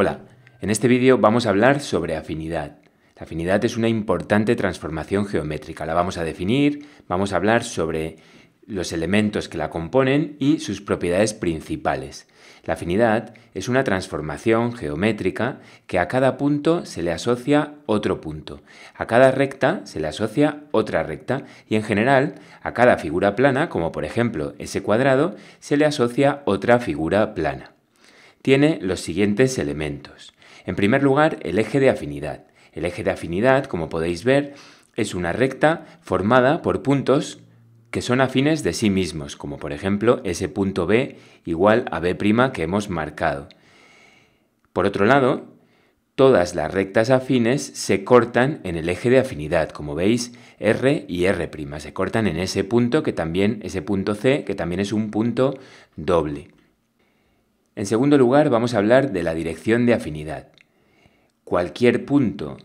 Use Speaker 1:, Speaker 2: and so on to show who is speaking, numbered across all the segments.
Speaker 1: Hola, en este vídeo vamos a hablar sobre afinidad. La afinidad es una importante transformación geométrica. La vamos a definir, vamos a hablar sobre los elementos que la componen y sus propiedades principales. La afinidad es una transformación geométrica que a cada punto se le asocia otro punto, a cada recta se le asocia otra recta y en general a cada figura plana, como por ejemplo ese cuadrado, se le asocia otra figura plana tiene los siguientes elementos. En primer lugar, el eje de afinidad. El eje de afinidad, como podéis ver, es una recta formada por puntos que son afines de sí mismos, como por ejemplo ese punto B igual a B' que hemos marcado. Por otro lado, todas las rectas afines se cortan en el eje de afinidad, como veis, R y R', se cortan en ese punto que también ese punto C, que también es un punto doble. En segundo lugar, vamos a hablar de la dirección de afinidad. Cualquier punto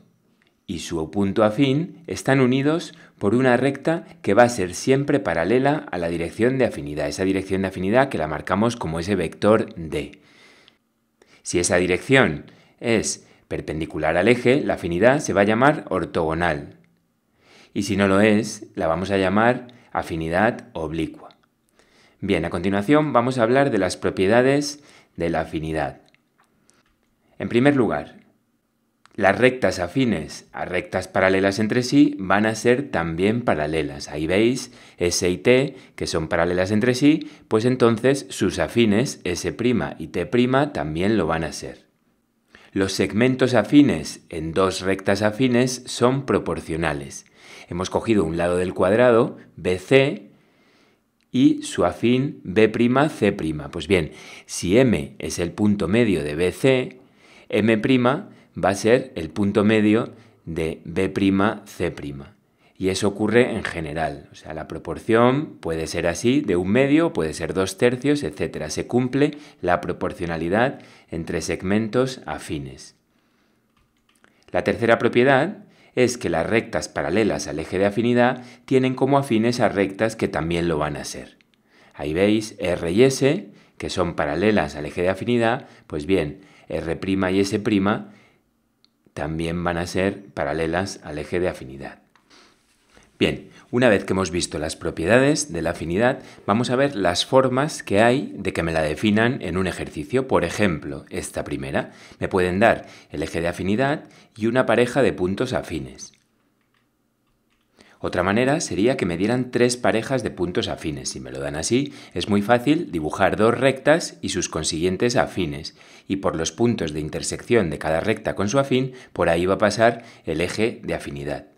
Speaker 1: y su punto afín están unidos por una recta que va a ser siempre paralela a la dirección de afinidad, esa dirección de afinidad que la marcamos como ese vector D. Si esa dirección es perpendicular al eje, la afinidad se va a llamar ortogonal. Y si no lo es, la vamos a llamar afinidad oblicua. Bien, a continuación vamos a hablar de las propiedades de la afinidad. En primer lugar, las rectas afines a rectas paralelas entre sí van a ser también paralelas. Ahí veis S y T, que son paralelas entre sí, pues entonces sus afines S' y T' también lo van a ser. Los segmentos afines en dos rectas afines son proporcionales. Hemos cogido un lado del cuadrado, BC, y su afín B'C'. Pues bien, si M es el punto medio de BC, M' va a ser el punto medio de B'C'. Y eso ocurre en general. O sea, la proporción puede ser así, de un medio, puede ser dos tercios, etc. Se cumple la proporcionalidad entre segmentos afines. La tercera propiedad es que las rectas paralelas al eje de afinidad tienen como afines a rectas que también lo van a ser. Ahí veis R y S, que son paralelas al eje de afinidad, pues bien, R' y S' también van a ser paralelas al eje de afinidad. Bien, una vez que hemos visto las propiedades de la afinidad, vamos a ver las formas que hay de que me la definan en un ejercicio. Por ejemplo, esta primera. Me pueden dar el eje de afinidad y una pareja de puntos afines. Otra manera sería que me dieran tres parejas de puntos afines. Si me lo dan así, es muy fácil dibujar dos rectas y sus consiguientes afines. Y por los puntos de intersección de cada recta con su afín, por ahí va a pasar el eje de afinidad.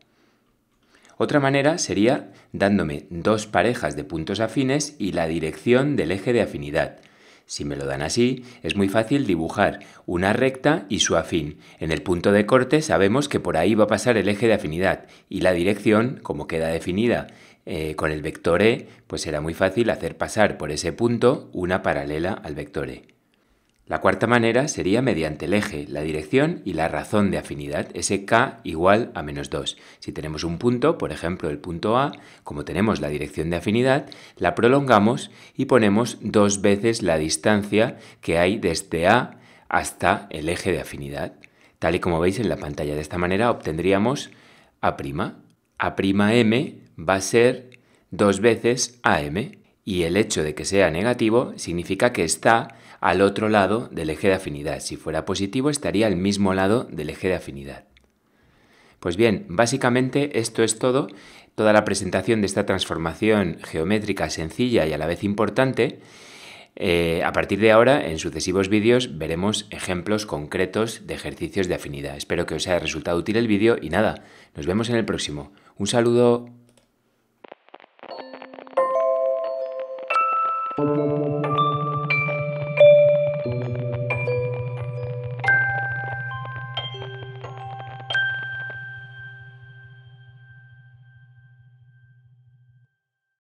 Speaker 1: Otra manera sería dándome dos parejas de puntos afines y la dirección del eje de afinidad. Si me lo dan así, es muy fácil dibujar una recta y su afín. En el punto de corte sabemos que por ahí va a pasar el eje de afinidad y la dirección, como queda definida eh, con el vector E, pues será muy fácil hacer pasar por ese punto una paralela al vector E. La cuarta manera sería mediante el eje, la dirección y la razón de afinidad, ese k igual a menos 2. Si tenemos un punto, por ejemplo el punto A, como tenemos la dirección de afinidad, la prolongamos y ponemos dos veces la distancia que hay desde A hasta el eje de afinidad. Tal y como veis en la pantalla, de esta manera obtendríamos A'. A'm va a ser dos veces AM, y el hecho de que sea negativo significa que está al otro lado del eje de afinidad. Si fuera positivo, estaría al mismo lado del eje de afinidad. Pues bien, básicamente esto es todo, toda la presentación de esta transformación geométrica sencilla y a la vez importante. Eh, a partir de ahora, en sucesivos vídeos, veremos ejemplos concretos de ejercicios de afinidad. Espero que os haya resultado útil el vídeo y nada, nos vemos en el próximo. Un saludo. Thank you.